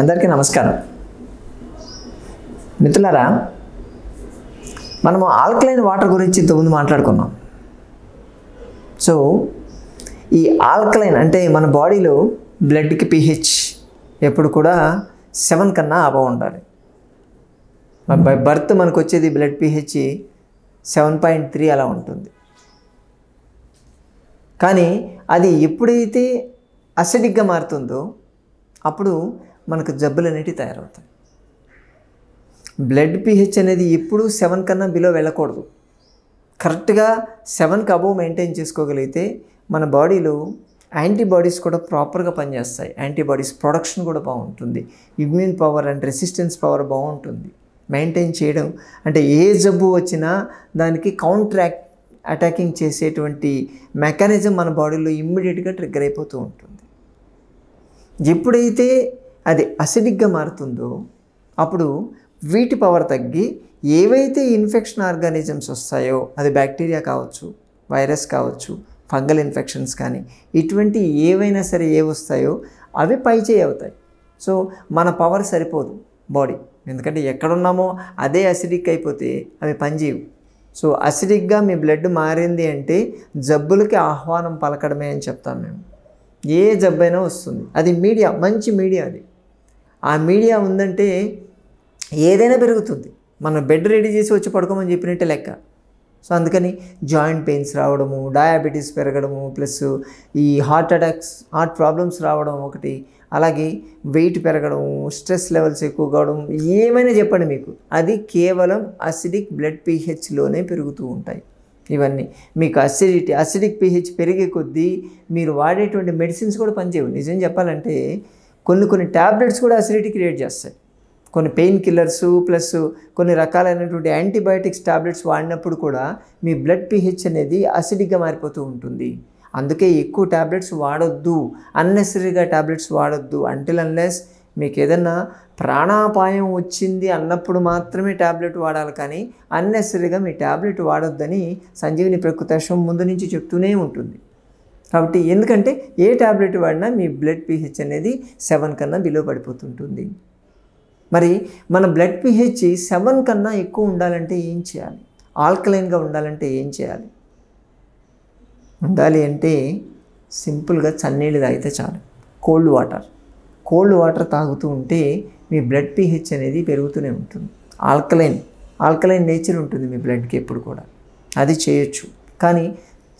అందరికీ నమస్కారం మిత్రులారా మనము ఆల్కలైన్ వాటర్ గురించి ఇంతకుముందు మాట్లాడుకున్నాం సో ఈ ఆల్కలైన్ అంటే మన బాడీలో బ్లడ్కి పిహెచ్ ఎప్పుడు కూడా సెవెన్ కన్నా అబవ్ ఉండాలి బై బర్త్ మనకు వచ్చేది blood pH seven point three అలా ఉంటుంది కానీ అది ఎప్పుడైతే అసిడిక్గా మారుతుందో అప్పుడు మనకు జబ్బులు అనేటివి తయారవుతాయి బ్లడ్ పిహెచ్ అనేది ఎప్పుడు సెవెన్ కన్నా బిలో వెళ్ళకూడదు కరెక్ట్గా సెవెన్కి అబోవ్ మెయింటైన్ చేసుకోగలిగితే మన బాడీలో యాంటీబాడీస్ కూడా ప్రాపర్గా పనిచేస్తాయి యాంటీబాడీస్ ప్రొడక్షన్ కూడా బాగుంటుంది immune power and resistance power బాగుంటుంది మెయింటైన్ చేయడం అంటే ఏ జబ్బు వచ్చినా దానికి కౌంట్రాక్ట్ అటాకింగ్ చేసేటువంటి మెకానిజం మన బాడీలో ఇమ్మీడియట్గా ట్రిగ్గర్ అయిపోతూ ఉంటుంది ఎప్పుడైతే అది అసిడిక్గా మారుతుందో అప్పుడు వీటి పవర్ తగ్గి ఏవైతే ఇన్ఫెక్షన్ ఆర్గానిజమ్స్ వస్తాయో అది బ్యాక్టీరియా కావచ్చు వైరస్ కావచ్చు ఫంగల్ ఇన్ఫెక్షన్స్ కానీ ఇటువంటి ఏవైనా సరే ఏ వస్తాయో అవి చేయి అవుతాయి సో మన పవర్ సరిపోదు బాడీ ఎందుకంటే ఎక్కడున్నామో అదే అసిడిక్ అయిపోతే అవి పనిచేయవు సో అసిడిక్గా మీ బ్లడ్ మారింది అంటే జబ్బులకి ఆహ్వానం పలకడమే అని చెప్తాం మేము ఏ జబ్బైనా వస్తుంది అది మీడియా మంచి మీడియా అది ఆ మీడియా ఉందంటే ఏదైనా పెరుగుతుంది మనం బెడ్ రెడీ చేసి వచ్చి పడుకోమని చెప్పినట్టే లెక్క సో అందుకని జాయింట్ పెయిన్స్ రావడము డయాబెటీస్ పెరగడము ప్లస్ ఈ హార్ట్ అటాక్స్ హార్ట్ ప్రాబ్లమ్స్ రావడం ఒకటి అలాగే వెయిట్ పెరగడం స్ట్రెస్ లెవెల్స్ ఎక్కువ కావడం ఏమైనా చెప్పండి మీకు అది కేవలం అసిడిక్ బ్లడ్ పీహెచ్లోనే పెరుగుతూ ఉంటాయి ఇవన్నీ మీకు అసిడిటీ అసిడిక్ పీహెచ్ పెరిగే కొద్దీ మీరు వాడేటువంటి మెడిసిన్స్ కూడా పనిచేయవు నిజం చెప్పాలంటే కొన్ని కొన్ని ట్యాబ్లెట్స్ కూడా అసిడిటీ క్రియేట్ చేస్తాయి కొన్ని పెయిన్ కిల్లర్స్ ప్లస్ కొన్ని రకాలైనటువంటి యాంటీబయాటిక్స్ ట్యాబ్లెట్స్ వాడినప్పుడు కూడా మీ బ్లడ్ పిహెచ్ అనేది అసిడిక్గా మారిపోతూ ఉంటుంది అందుకే ఎక్కువ ట్యాబ్లెట్స్ వాడొద్దు అన్నెసరీగా ట్యాబ్లెట్స్ వాడొద్దు అంటిల్ అన్లెస్ మీకు ఏదన్నా ప్రాణాపాయం వచ్చింది అన్నప్పుడు మాత్రమే ట్యాబ్లెట్ వాడాలి కానీ అన్నెసరీగా మీ ట్యాబ్లెట్ వాడొద్దని సంజీవిని ప్రకృతేశం ముందు నుంచి చెప్తూనే ఉంటుంది కాబట్టి ఎందుకంటే ఏ ట్యాబ్లెట్ వాడినా మీ బ్లడ్ పిహెచ్ అనేది సెవెన్ కన్నా బిలో పడిపోతుంటుంది మరి మన బ్లడ్ పిహెచ్ సెవెన్ కన్నా ఎక్కువ ఉండాలంటే ఏం చేయాలి ఆల్కలైన్గా ఉండాలంటే ఏం చేయాలి ఉండాలి అంటే సింపుల్గా చన్నీళ్ళు తాగితే చాలు కోల్డ్ వాటర్ కోల్డ్ వాటర్ తాగుతూ ఉంటే మీ బ్లడ్ పిహెచ్ అనేది పెరుగుతూనే ఉంటుంది ఆల్కలైన్ ఆల్కలైన్ నేచర్ ఉంటుంది మీ బ్లడ్కి ఎప్పుడు కూడా అది చేయొచ్చు కానీ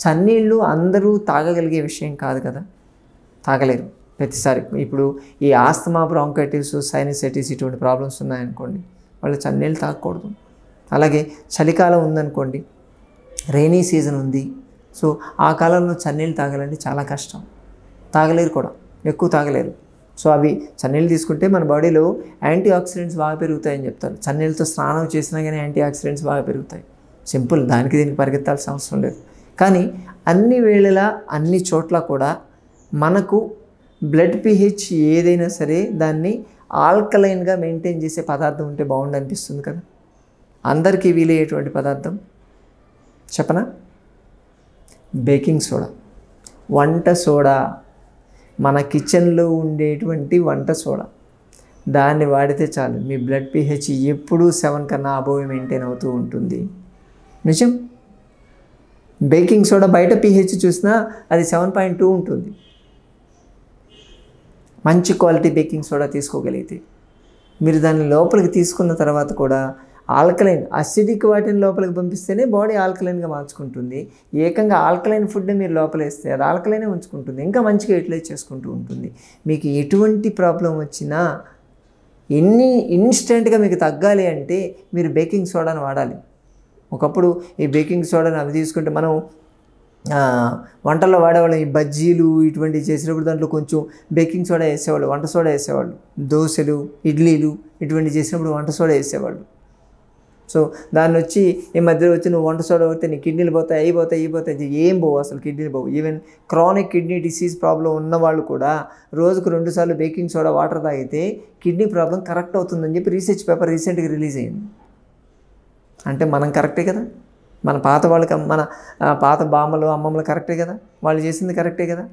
చన్నీళ్ళు అందరూ తాగగలిగే విషయం కాదు కదా తాగలేరు ప్రతిసారి ఇప్పుడు ఈ ఆస్తమా బ్రాంకైటిస్ సైనసైటిస్ ఇటువంటి ప్రాబ్లమ్స్ ఉన్నాయనుకోండి వాళ్ళు చన్నీళ్ళు తాగకూడదు అలాగే చలికాలం ఉందనుకోండి రైనీ సీజన్ ఉంది సో ఆ కాలంలో చన్నీళ్ళు తాగాలంటే చాలా కష్టం తాగలేరు కూడా ఎక్కువ తాగలేరు సో అవి చన్నీళ్ళు తీసుకుంటే మన బాడీలో యాంటీ ఆక్సిడెంట్స్ బాగా పెరుగుతాయని చెప్తారు చన్నీళ్ళతో స్నానం చేసినా కానీ యాంటీ ఆక్సిడెంట్స్ బాగా పెరుగుతాయి సింపుల్ దానికి దీనికి పరిగెత్తాల్సిన అవసరం లేదు కానీ అన్ని వేళలా అన్ని చోట్ల కూడా మనకు బ్లడ్ పిహెచ్ ఏదైనా సరే దాన్ని ఆల్కలైన్గా మెయింటైన్ చేసే పదార్థం ఉంటే బాగుండు అనిపిస్తుంది కదా అందరికీ వీలయ్యేటువంటి పదార్థం చెప్పనా బేకింగ్ సోడా వంట సోడా మన కిచెన్లో ఉండేటువంటి వంట సోడా దాన్ని వాడితే చాలు మీ బ్లడ్ పిహెచ్ ఎప్పుడూ సెవెన్ కన్నా అబోవ్ మెయింటైన్ అవుతూ ఉంటుంది నిజం బేకింగ్ సోడా బయట పిహెచ్ చూసినా అది సెవెన్ పాయింట్ టూ ఉంటుంది మంచి క్వాలిటీ బేకింగ్ సోడా తీసుకోగలిగితే మీరు దాన్ని లోపలికి తీసుకున్న తర్వాత కూడా ఆల్కలైన్ అసిడిక్ వాటిని లోపలికి పంపిస్తేనే బాడీ ఆల్కలైన్గా మార్చుకుంటుంది ఏకంగా ఆల్కలైన్ ఫుడ్ మీరు లోపలేస్తే అది ఆల్కలైనే ఉంచుకుంటుంది ఇంకా మంచిగా యూటిలైజ్ చేసుకుంటూ ఉంటుంది మీకు ఎటువంటి ప్రాబ్లం వచ్చినా ఎన్ని ఇన్స్టెంట్గా మీకు తగ్గాలి అంటే మీరు బేకింగ్ సోడాను వాడాలి ఒకప్పుడు ఈ బేకింగ్ సోడాని అవి తీసుకుంటే మనం వంటల్లో వాడేవాళ్ళం ఈ బజ్జీలు ఇటువంటివి చేసినప్పుడు దాంట్లో కొంచెం బేకింగ్ సోడా వేసేవాళ్ళు వంట సోడా వేసేవాళ్ళు దోశలు ఇడ్లీలు ఇటువంటివి చేసినప్పుడు వంట సోడా వేసేవాళ్ళు సో దాన్ని వచ్చి ఈ మధ్యలో వచ్చి నువ్వు వంట సోడా పోతే నీ కిడ్నీలు పోతాయి అవి పోతాయి ఇవి పోతాయి ఏం పోవు అసలు కిడ్నీలు పోవు even chronic kidney disease problem ఉన్నవాళ్ళు కూడా రోజుకు రెండుసార్లు బేకింగ్ సోడా వాటర్ తాగితే కిడ్నీ ప్రాబ్లం కరెక్ట్ అవుతుందని చెప్పి రీసెర్చ్ పేపర్ రీసెంట్గా రిలీజ్ అయింది అంటే మనం కరెక్టే కదా మన పాత వాళ్ళకి మన పాత బామ్మలు అమ్మమ్మలు కరెక్టే కదా వాళ్ళు చేసింది కరెక్టే కదా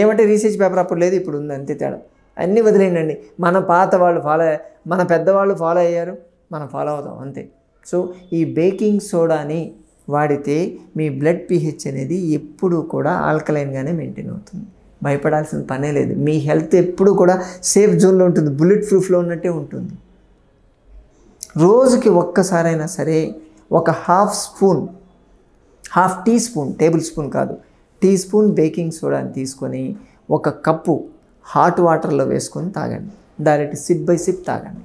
ఏమంటే రీసెర్చ్ పేపర్ అప్పుడు లేదు ఇప్పుడు ఉంది అంతే తేడా అన్నీ వదిలేయండి మన పాత వాళ్ళు ఫాలో మన పెద్దవాళ్ళు ఫాలో అయ్యారు మనం ఫాలో అవుతాం అంతే సో ఈ బేకింగ్ సోడాని వాడితే మీ బ్లడ్ పిహెచ్ అనేది ఎప్పుడూ కూడా ఆల్కలైన్గానే మెయింటైన్ అవుతుంది భయపడాల్సిన పనే లేదు మీ హెల్త్ ఎప్పుడు కూడా సేఫ్ జోన్లో ఉంటుంది బుల్లెట్ ప్రూఫ్లో ఉన్నట్టే ఉంటుంది రోజుకి ఒక్కసారైనా సరే ఒక half spoon half teaspoon tablespoon కాదు టీ స్పూన్ బేకింగ్ సోడాని తీసుకొని ఒక కప్పు హాట్ వాటర్లో వేసుకొని తాగండి డైరెక్ట్ సిప్ బై సిప్ తాగండి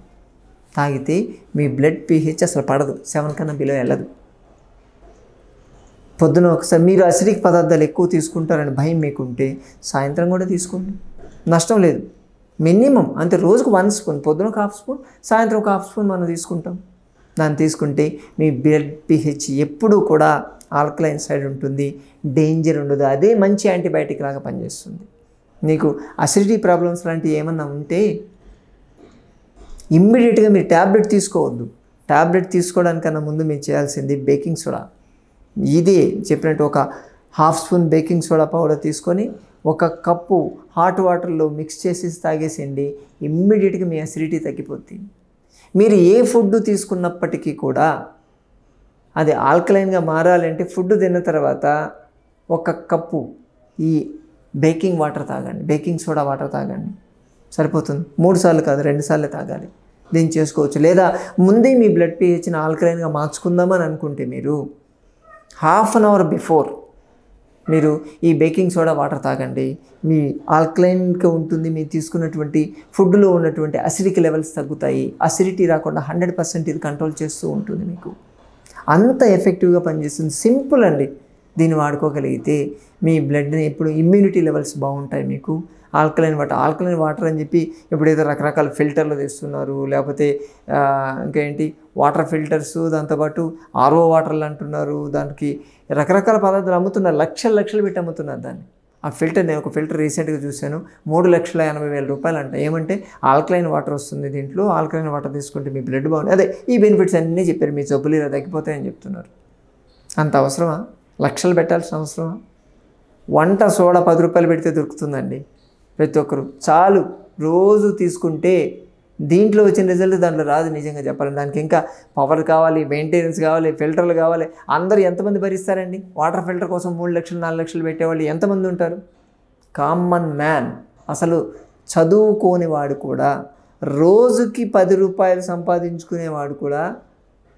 తాగితే మీ బ్లడ్ పీహెచ్ అసలు పడదు సెవెన్ కన్నా బిలో వెళ్ళదు పొద్దున ఒకసారి మీరు అసిడిక్ పదార్థాలు ఎక్కువ తీసుకుంటారని భయం మీకుంటే సాయంత్రం కూడా తీసుకోండి నష్టం లేదు మినిమం అంటే రోజుకు వన్ స్పూన్ పొద్దున ఒక హాఫ్ స్పూన్ సాయంత్రం ఒక హాఫ్ స్పూన్ మనం తీసుకుంటాం దాన్ని తీసుకుంటే మీ బ్లడ్ పిహెచ్ ఎప్పుడూ కూడా ఆల్కలైన్ సైడ్ ఉంటుంది డేంజర్ ఉండదు అదే మంచి యాంటీబయాటిక్ లాగా పనిచేస్తుంది మీకు అసిడిటీ ప్రాబ్లమ్స్ లాంటివి ఏమన్నా ఉంటే ఇమ్మీడియట్గా మీరు ట్యాబ్లెట్ తీసుకోవద్దు ట్యాబ్లెట్ తీసుకోవడానికన్నా ముందు మీరు చేయాల్సింది బేకింగ్ సోడా ఇదే చెప్పినట్టు ఒక half spoon baking soda powder తీసుకొని ఒక కప్పు హాట్ వాటర్లో మిక్స్ చేసి తాగేసండి ఇమ్మీడియట్గా మీ అసిడిటీ తగ్గిపోద్ది మీరు ఏ ఫుడ్ తీసుకున్నప్పటికీ కూడా అది ఆల్కలైన్గా మారాలంటే ఫుడ్ తిన్న తర్వాత ఒక కప్పు ఈ బేకింగ్ వాటర్ తాగండి బేకింగ్ సోడా వాటర్ తాగండి సరిపోతుంది మూడు సార్లు కాదు రెండు సార్లు తాగాలి దీన్ని చేసుకోవచ్చు లేదా ముందే మీ బ్లడ్ పీహెచ్ని ఆల్కలైన్గా మార్చుకుందామని అనుకుంటే మీరు హాఫ్ అన్ అవర్ బిఫోర్ మీరు ఈ బేకింగ్ సోడా వాటర్ తాగండి మీ ఆల్కలైన్గా ఉంటుంది మీరు తీసుకున్నటువంటి ఫుడ్లో ఉన్నటువంటి అసిడిక్ లెవెల్స్ తగ్గుతాయి అసిడిటీ రాకుండా హండ్రెడ్ పర్సెంట్ ఇది కంట్రోల్ చేస్తూ ఉంటుంది మీకు అంత ఎఫెక్టివ్గా పనిచేస్తుంది సింపుల్ అండి దీన్ని వాడుకోగలిగితే మీ బ్లడ్ని ఎప్పుడు ఇమ్యూనిటీ లెవెల్స్ బాగుంటాయి మీకు ఆల్కలైన్ వాటర్ ఆల్కలైన్ వాటర్ అని చెప్పి ఇప్పుడు ఏదో రకరకాల ఫిల్టర్లు తెస్తున్నారు లేకపోతే ఇంకేంటి వాటర్ ఫిల్టర్స్ దాంతోపాటు ఆర్ఓ వాటర్లు అంటున్నారు దానికి రకరకాల పదార్థాలు అమ్ముతున్నారు లక్షలు లక్షలు పెట్టి అమ్ముతున్నారు దాన్ని ఆ ఫిల్టర్ నేను ఒక ఫిల్టర్ రీసెంట్గా చూశాను మూడు లక్షల ఎనభై వేల రూపాయలు అంట ఏమంటే ఆల్కలైన్ వాటర్ వస్తుంది దీంట్లో ఆల్కలైన్ వాటర్ తీసుకుంటే మీ బ్లడ్ బాగుంది అదే ఈ బెనిఫిట్స్ అన్నీ చెప్పారు మీ జబ్బులు ఇలా తగ్గిపోతాయని చెప్తున్నారు అంత అవసరమా లక్షలు పెట్టాల్సిన అవసరమా వంట సోడా పది రూపాయలు పెడితే దొరుకుతుందండి ప్రతి ఒక్కరు చాలు రోజు తీసుకుంటే దీంట్లో వచ్చిన రిజల్ట్ దాంట్లో రాదు నిజంగా చెప్పాలి దానికి ఇంకా పవర్ కావాలి మెయింటెనెన్స్ కావాలి ఫిల్టర్లు కావాలి అందరూ ఎంతమంది భరిస్తారండి వాటర్ ఫిల్టర్ కోసం మూడు లక్షలు నాలుగు లక్షలు పెట్టేవాళ్ళు ఎంతమంది ఉంటారు కామన్ మ్యాన్ అసలు వాడు కూడా రోజుకి పది రూపాయలు సంపాదించుకునేవాడు కూడా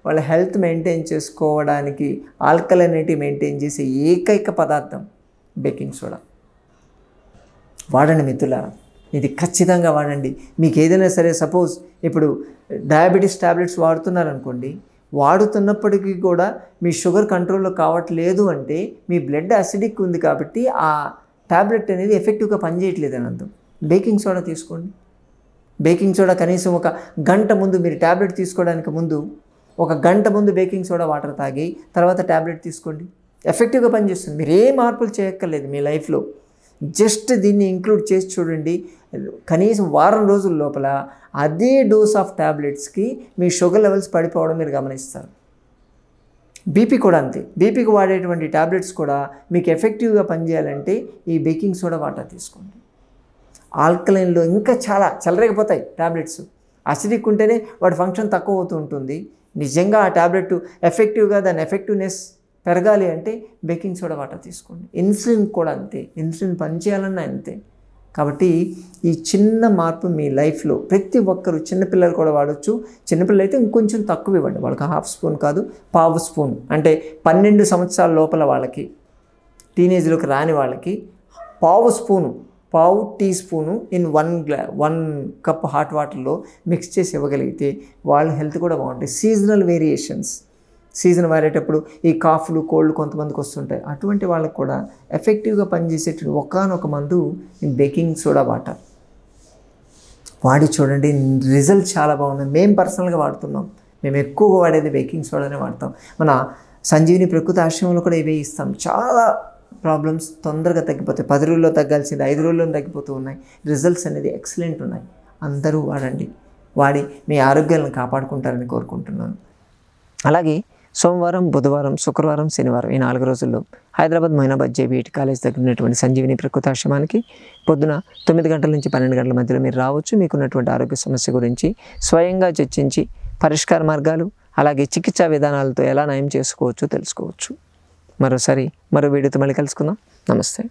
వాళ్ళ హెల్త్ మెయింటైన్ చేసుకోవడానికి ఆల్కలనిటీ మెయింటైన్ చేసే ఏకైక పదార్థం బేకింగ్ సోడా వాడండి మిత్రులారా ఇది ఖచ్చితంగా వాడండి మీకు ఏదైనా సరే సపోజ్ ఇప్పుడు డయాబెటీస్ ట్యాబ్లెట్స్ వాడుతున్నారనుకోండి వాడుతున్నప్పటికీ కూడా మీ షుగర్ కంట్రోల్లో కావట్లేదు అంటే మీ బ్లడ్ అసిడిక్ ఉంది కాబట్టి ఆ ట్యాబ్లెట్ అనేది ఎఫెక్టివ్గా పనిచేయట్లేదు అని అర్థం బేకింగ్ సోడా తీసుకోండి బేకింగ్ సోడా కనీసం ఒక గంట ముందు మీరు ట్యాబ్లెట్ తీసుకోవడానికి ముందు ఒక గంట ముందు బేకింగ్ సోడా వాటర్ తాగి తర్వాత ట్యాబ్లెట్ తీసుకోండి ఎఫెక్టివ్గా పనిచేస్తుంది మీరు ఏ మార్పులు చేయక్కర్లేదు మీ లైఫ్లో జస్ట్ దీన్ని ఇంక్లూడ్ చేసి చూడండి కనీసం వారం రోజుల లోపల అదే డోస్ ఆఫ్ ట్యాబ్లెట్స్కి మీ షుగర్ లెవెల్స్ పడిపోవడం మీరు గమనిస్తారు బీపీ కూడా అంతే బీపీకి వాడేటువంటి ట్యాబ్లెట్స్ కూడా మీకు ఎఫెక్టివ్గా పనిచేయాలంటే ఈ బేకింగ్ సోడా వాటర్ తీసుకోండి ఆల్కలైన్లో ఇంకా చాలా చెలరేకపోతాయి ట్యాబ్లెట్స్ అసిడిక్ ఉంటేనే వాటి ఫంక్షన్ తక్కువ అవుతూ ఉంటుంది నిజంగా ఆ ట్యాబ్లెట్ ఎఫెక్టివ్గా దాని ఎఫెక్టివ్నెస్ పెరగాలి అంటే బేకింగ్ సోడా వాటర్ తీసుకోండి ఇన్సులిన్ కూడా అంతే ఇన్సులిన్ పనిచేయాలన్నా అంతే కాబట్టి ఈ చిన్న మార్పు మీ లైఫ్లో ప్రతి ఒక్కరు చిన్నపిల్లలు కూడా వాడచ్చు చిన్నపిల్లలు అయితే ఇంకొంచెం తక్కువ ఇవ్వండి వాళ్ళకి హాఫ్ స్పూన్ కాదు పావు స్పూన్ అంటే పన్నెండు సంవత్సరాల లోపల వాళ్ళకి టీనేజ్లోకి రాని వాళ్ళకి పావు స్పూను పావు టీ స్పూను ఇన్ వన్ గ్లా వన్ కప్ హాట్ వాటర్లో మిక్స్ చేసి ఇవ్వగలిగితే వాళ్ళ హెల్త్ కూడా బాగుంటుంది సీజనల్ వేరియేషన్స్ సీజన్ వారేటప్పుడు ఈ కాఫ్లు కోళ్ళు కొంతమందికి వస్తుంటాయి అటువంటి వాళ్ళకు కూడా ఎఫెక్టివ్గా పనిచేసేటువంటి ఒకనొక మందు బేకింగ్ సోడా వాటర్ వాడి చూడండి రిజల్ట్ చాలా బాగుంది మేము పర్సనల్గా వాడుతున్నాం మేము ఎక్కువగా వాడేది బేకింగ్ సోడానే వాడతాం మన సంజీవిని ప్రకృతి ఆశ్రమంలో కూడా ఇవే ఇస్తాం చాలా ప్రాబ్లమ్స్ తొందరగా తగ్గిపోతాయి పది రోజుల్లో తగ్గాల్సింది ఐదు రోజుల్లో తగ్గిపోతూ ఉన్నాయి రిజల్ట్స్ అనేది ఎక్సలెంట్ ఉన్నాయి అందరూ వాడండి వాడి మీ ఆరోగ్యాలను కాపాడుకుంటారని కోరుకుంటున్నాను అలాగే సోమవారం బుధవారం శుక్రవారం శనివారం ఈ నాలుగు రోజుల్లో హైదరాబాద్ మొయినాబాద్ జేబీఈటి కాలేజ్ దగ్గర ఉన్నటువంటి సంజీవిని ప్రకృతాశ్రమానికి పొద్దున తొమ్మిది గంటల నుంచి పన్నెండు గంటల మధ్యలో మీరు రావచ్చు మీకున్నటువంటి ఆరోగ్య సమస్య గురించి స్వయంగా చర్చించి పరిష్కార మార్గాలు అలాగే చికిత్సా విధానాలతో ఎలా నయం చేసుకోవచ్చో తెలుసుకోవచ్చు మరోసారి మరో వీడియోతో మళ్ళీ కలుసుకుందాం నమస్తే